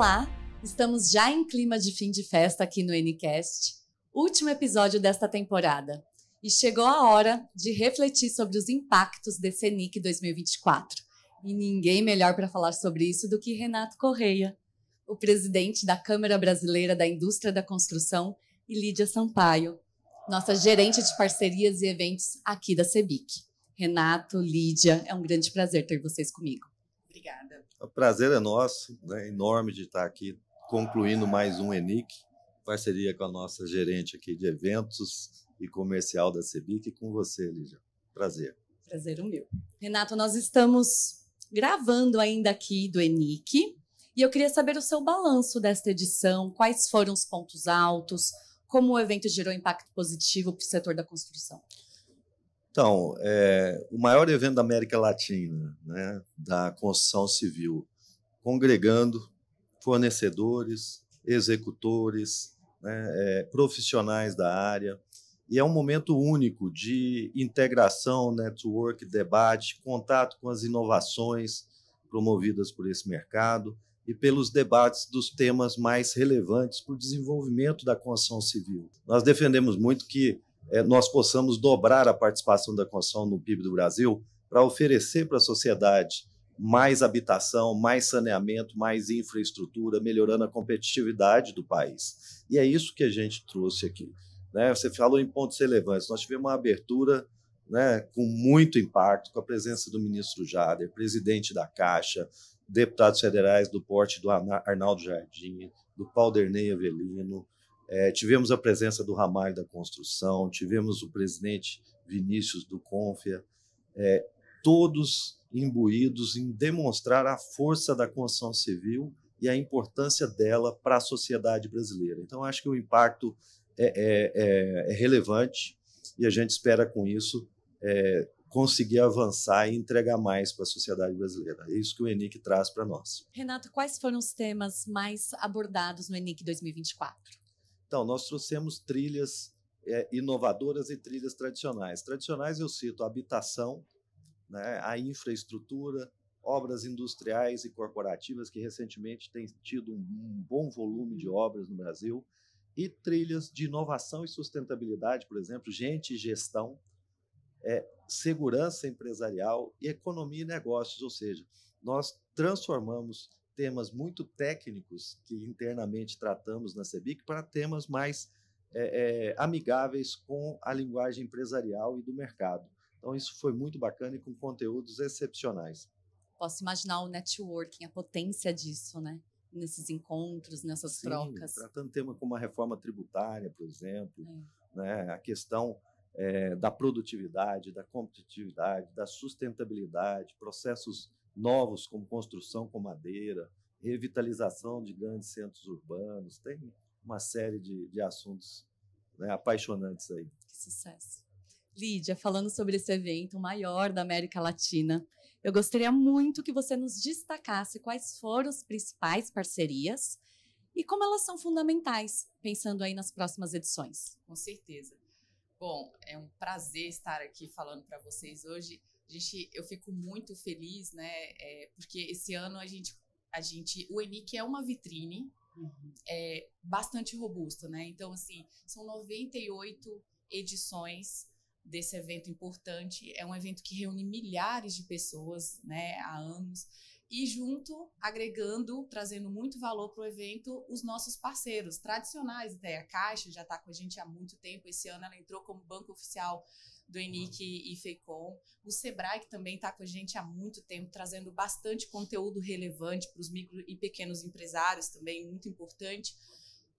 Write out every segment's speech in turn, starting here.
Olá! Estamos já em clima de fim de festa aqui no Ncast, último episódio desta temporada. E chegou a hora de refletir sobre os impactos desse NIC 2024. E ninguém melhor para falar sobre isso do que Renato Correia, o presidente da Câmara Brasileira da Indústria da Construção, e Lídia Sampaio, nossa gerente de parcerias e eventos aqui da CEBIC. Renato, Lídia, é um grande prazer ter vocês comigo obrigada. O é prazer é nosso, né? enorme de estar aqui concluindo mais um ENIC, parceria com a nossa gerente aqui de eventos e comercial da CEBIC e com você, Lígia. Prazer. Prazer o é meu. Renato, nós estamos gravando ainda aqui do ENIC e eu queria saber o seu balanço desta edição, quais foram os pontos altos, como o evento gerou impacto positivo para o setor da construção. Então, é, o maior evento da América Latina, né, da construção civil, congregando fornecedores, executores, né, é, profissionais da área. E é um momento único de integração, network, debate, contato com as inovações promovidas por esse mercado e pelos debates dos temas mais relevantes para o desenvolvimento da construção civil. Nós defendemos muito que é, nós possamos dobrar a participação da construção no PIB do Brasil para oferecer para a sociedade mais habitação, mais saneamento, mais infraestrutura, melhorando a competitividade do país. E é isso que a gente trouxe aqui. Né? Você falou em pontos relevantes. Nós tivemos uma abertura né, com muito impacto, com a presença do ministro Jader, presidente da Caixa, deputados federais do porte do Arnaldo Jardim, do Paulo Dernei Avelino, é, tivemos a presença do Ramalho da Construção, tivemos o presidente Vinícius do Confia, é, todos imbuídos em demonstrar a força da construção civil e a importância dela para a sociedade brasileira. Então, acho que o impacto é, é, é, é relevante e a gente espera, com isso, é, conseguir avançar e entregar mais para a sociedade brasileira. É isso que o ENIC traz para nós. Renato, quais foram os temas mais abordados no ENIC 2024? Então, nós trouxemos trilhas é, inovadoras e trilhas tradicionais. Tradicionais eu cito a habitação, né, a infraestrutura, obras industriais e corporativas, que recentemente tem tido um, um bom volume de obras no Brasil, e trilhas de inovação e sustentabilidade, por exemplo, gente e gestão, é, segurança empresarial e economia e negócios, ou seja, nós transformamos temas muito técnicos que internamente tratamos na CEBIC para temas mais é, é, amigáveis com a linguagem empresarial e do mercado. Então, isso foi muito bacana e com conteúdos excepcionais. Posso imaginar o networking, a potência disso, né? Nesses encontros, nessas Sim, trocas. Tratando tema como a reforma tributária, por exemplo, é. né? a questão é, da produtividade, da competitividade, da sustentabilidade, processos novos, como construção com madeira, revitalização de grandes centros urbanos, tem uma série de, de assuntos né, apaixonantes aí. Que sucesso. Lídia, falando sobre esse evento maior da América Latina, eu gostaria muito que você nos destacasse quais foram as principais parcerias e como elas são fundamentais, pensando aí nas próximas edições. Com certeza. Bom, é um prazer estar aqui falando para vocês hoje gente, eu fico muito feliz, né? É, porque esse ano a gente, a gente, o ENIC é uma vitrine uhum. é, bastante robusta, né? Então, assim, são 98 edições desse evento importante. É um evento que reúne milhares de pessoas, né, há anos. E junto, agregando, trazendo muito valor para o evento, os nossos parceiros tradicionais. Até né? a Caixa já está com a gente há muito tempo. Esse ano ela entrou como banco oficial do ENIC uhum. e FECOM. O SEBRAE, que também está com a gente há muito tempo, trazendo bastante conteúdo relevante para os micro e pequenos empresários, também muito importante.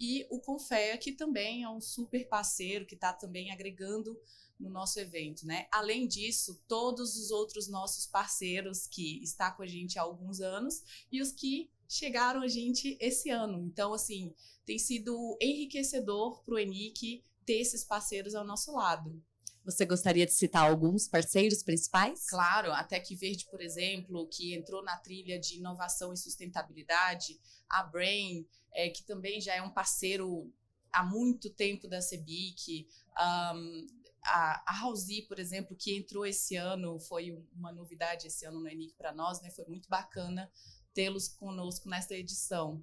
E o Confea, que também é um super parceiro, que está também agregando no nosso evento, né? Além disso, todos os outros nossos parceiros que está com a gente há alguns anos e os que chegaram a gente esse ano. Então, assim, tem sido enriquecedor para o Enic ter esses parceiros ao nosso lado. Você gostaria de citar alguns parceiros principais? Claro, a Tec Verde, por exemplo, que entrou na trilha de inovação e sustentabilidade, a Brain, é, que também já é um parceiro há muito tempo da CEBIC, um, a, a por exemplo, que entrou esse ano, foi uma novidade esse ano no ENIC para nós, né? foi muito bacana tê-los conosco nesta edição.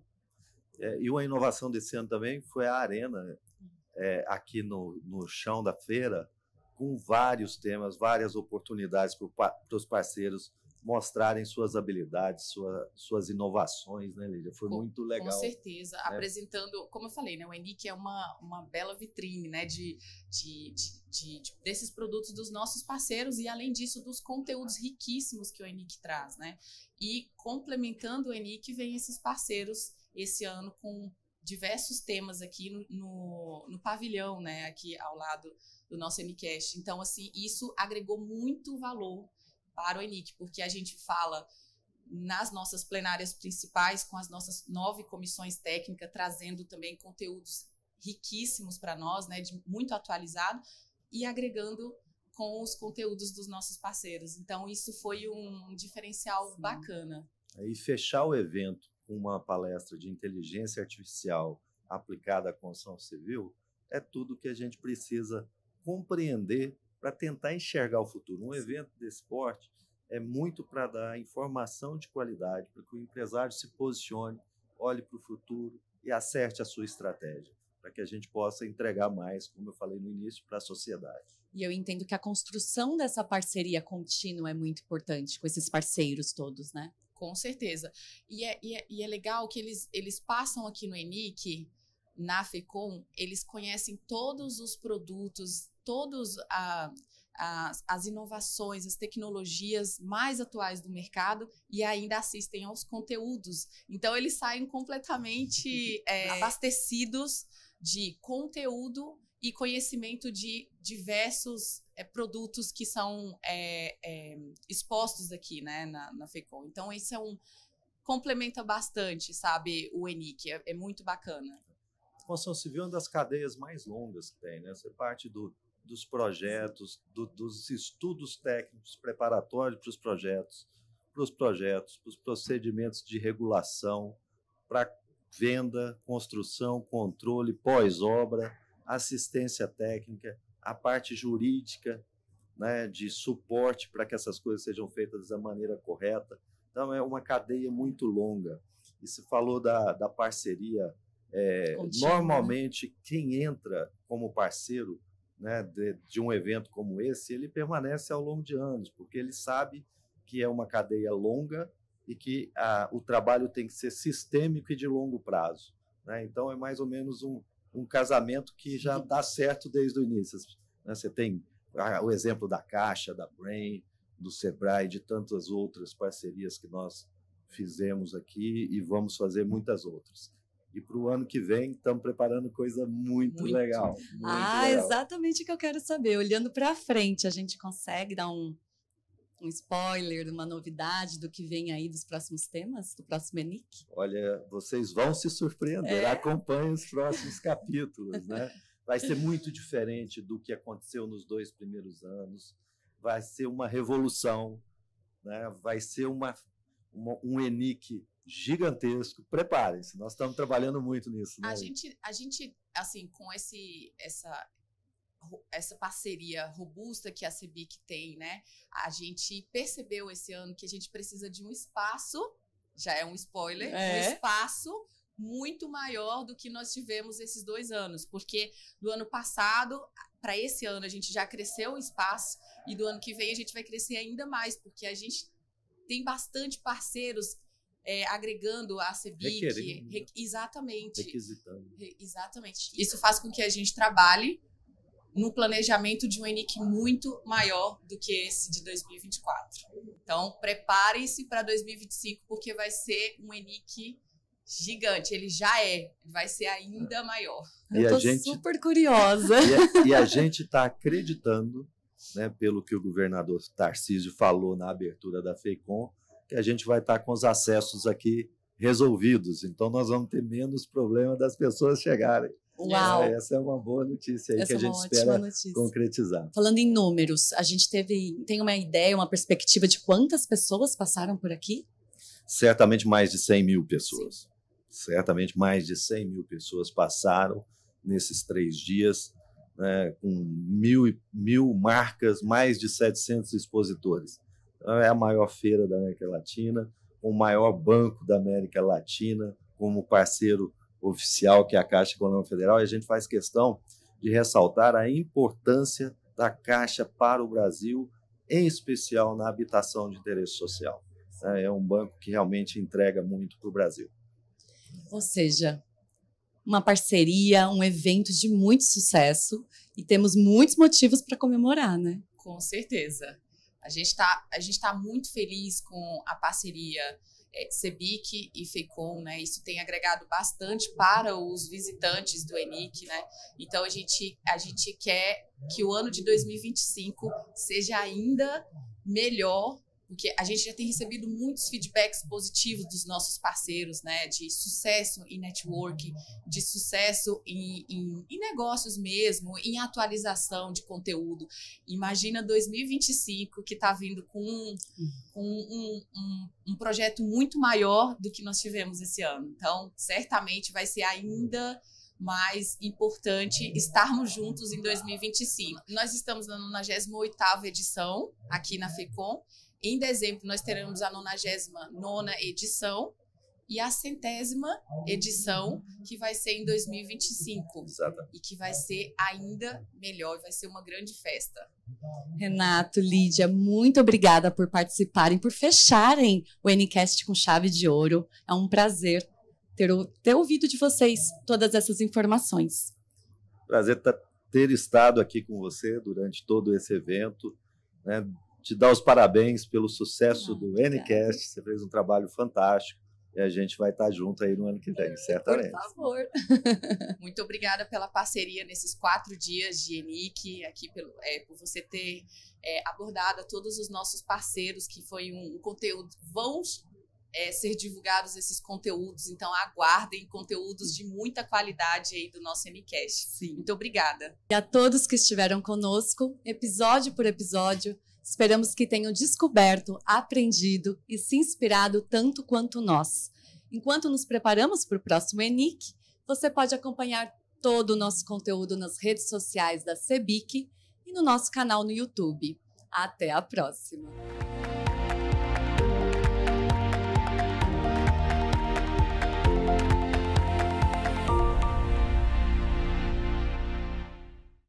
É, e uma inovação desse ano também foi a Arena, é, aqui no, no chão da feira, com vários temas, várias oportunidades para os parceiros mostrarem suas habilidades, sua, suas inovações, né, Lídia? Foi com, muito legal. Com certeza. Né? Apresentando, como eu falei, né, o Enic é uma, uma bela vitrine né, de, de, de, de, desses produtos dos nossos parceiros e, além disso, dos conteúdos riquíssimos que o Enic traz. Né? E complementando o Enic, vem esses parceiros esse ano com diversos temas aqui no, no, no pavilhão, né, aqui ao lado do nosso enicast Então, assim, isso agregou muito valor para o ENIC, porque a gente fala nas nossas plenárias principais, com as nossas nove comissões técnicas, trazendo também conteúdos riquíssimos para nós, né, de, muito atualizado, e agregando com os conteúdos dos nossos parceiros. Então, isso foi um diferencial Sim. bacana. E fechar o evento uma palestra de inteligência artificial aplicada à construção civil, é tudo que a gente precisa compreender para tentar enxergar o futuro. Um evento desse porte é muito para dar informação de qualidade, para que o empresário se posicione, olhe para o futuro e acerte a sua estratégia, para que a gente possa entregar mais, como eu falei no início, para a sociedade. E eu entendo que a construção dessa parceria contínua é muito importante com esses parceiros todos, né? Com certeza. E é, e é, e é legal que eles, eles passam aqui no ENIC, na FECOM, eles conhecem todos os produtos, todas as inovações, as tecnologias mais atuais do mercado e ainda assistem aos conteúdos. Então, eles saem completamente é, abastecidos de conteúdo e conhecimento de diversos é, produtos que são é, é, expostos aqui, né, na, na FECOM. Então, isso é um complementa bastante, sabe, o ENIC, é, é, muito bacana. A construção civil é uma das cadeias mais longas que tem, né? Você parte do, dos projetos, do, dos estudos técnicos preparatórios para os projetos, para os projetos, para os procedimentos de regulação, para venda, construção, controle, pós-obra assistência técnica, a parte jurídica, né, de suporte para que essas coisas sejam feitas da maneira correta. Então, é uma cadeia muito longa. E se falou da, da parceria. É, né? normalmente, quem entra como parceiro né, de, de, um evento como esse, ele permanece ao longo de anos, porque ele sabe que é uma cadeia longa e que a, o trabalho tem que ser sistêmico e de longo prazo. Né? Então, é mais ou menos um, um casamento que já uhum. dá certo desde o início. Né, você tem ah, o exemplo da Caixa, da Brain, do Sebrae, de tantas outras parcerias que nós fizemos aqui e vamos fazer muitas outras. E para o ano que vem, estamos preparando coisa muito, muito. legal. Muito ah, legal. exatamente o que eu quero saber. Olhando para frente, a gente consegue dar um, um spoiler, uma novidade do que vem aí dos próximos temas, do próximo ENIC? Olha, vocês vão se surpreender, é. acompanhem os próximos capítulos, né? Vai ser muito diferente do que aconteceu nos dois primeiros anos, vai ser uma revolução, né? vai ser uma, uma um ENIC gigantesco. Preparem-se, nós estamos trabalhando muito nisso. Né? A gente, a gente, assim, com esse, essa, essa parceria robusta que a CEBIC tem, né? A gente percebeu esse ano que a gente precisa de um espaço, já é um spoiler, é. um espaço muito maior do que nós tivemos esses dois anos, porque do ano passado para esse ano a gente já cresceu o espaço e do ano que vem a gente vai crescer ainda mais, porque a gente tem bastante parceiros é, agregando a CEBIC. Re, exatamente. Requisitando. Re, exatamente. Isso faz com que a gente trabalhe no planejamento de um ENIC muito maior do que esse de 2024. Então, preparem se para 2025, porque vai ser um ENIC gigante. Ele já é, vai ser ainda maior. E Eu estou gente, super curiosa. E a, e a gente está acreditando, né, pelo que o governador Tarcísio falou na abertura da FEICOM, que a gente vai estar tá com os acessos aqui resolvidos. Então, nós vamos ter menos problema das pessoas chegarem. Né? Uau! É, essa é uma boa notícia aí essa que a é gente espera notícia. concretizar. Falando em números, a gente teve, tem uma ideia, uma perspectiva de quantas pessoas passaram por aqui? Certamente mais de 100 mil pessoas. Sim. Certamente mais de 100 mil pessoas passaram nesses três dias, né, com mil, mil marcas, mais de 700 expositores. Então, é a maior feira da América Latina, o maior banco da América Latina como parceiro oficial, que é a Caixa Econômica Federal, e a gente faz questão de ressaltar a importância da Caixa para o Brasil, em especial na habitação de interesse social. Né? É um banco que realmente entrega muito para o Brasil. Ou seja, uma parceria, um evento de muito sucesso e temos muitos motivos para comemorar, né? Com certeza. A gente está tá muito feliz com a parceria é, CEBIC e FECOM, né? Isso tem agregado bastante para os visitantes do ENIC, né? Então a gente, a gente quer que o ano de 2025 seja ainda melhor porque a gente já tem recebido muitos feedbacks positivos dos nossos parceiros, né? De sucesso em network, de sucesso em, em, em, negócios mesmo, em atualização de conteúdo. Imagina 2025 que está vindo com, um, um, um, um projeto muito maior do que nós tivemos esse ano. Então, certamente vai ser ainda mais importante estarmos juntos em 2025. Nós estamos na 98ª edição aqui na FECOM em dezembro, nós teremos a 99 edição e a centésima edição, que vai ser em 2025. Exatamente. E que vai ser ainda melhor, vai ser uma grande festa. Renato, Lídia, muito obrigada por participarem, por fecharem o Ncast com chave de ouro. É um prazer ter, ter ouvido de vocês todas essas informações. Prazer tá, ter estado aqui com você durante todo esse evento. Né? te dar os parabéns pelo sucesso ah, do NCast. Você fez um trabalho fantástico e a gente vai estar tá junto aí no ano que vem, é, certamente. Por favor. Muito obrigada pela parceria nesses quatro dias de ENIC, aqui pelo, é, por você ter é, abordado a todos os nossos parceiros, que foi um, um conteúdo. Vão é, ser divulgados esses conteúdos, então aguardem conteúdos de muita qualidade aí do nosso Enicast. Sim. Muito obrigada. E a todos que estiveram conosco, episódio por episódio. Esperamos que tenham descoberto, aprendido e se inspirado tanto quanto nós. Enquanto nos preparamos para o próximo ENIC, você pode acompanhar todo o nosso conteúdo nas redes sociais da CEBIC e no nosso canal no YouTube. Até a próxima!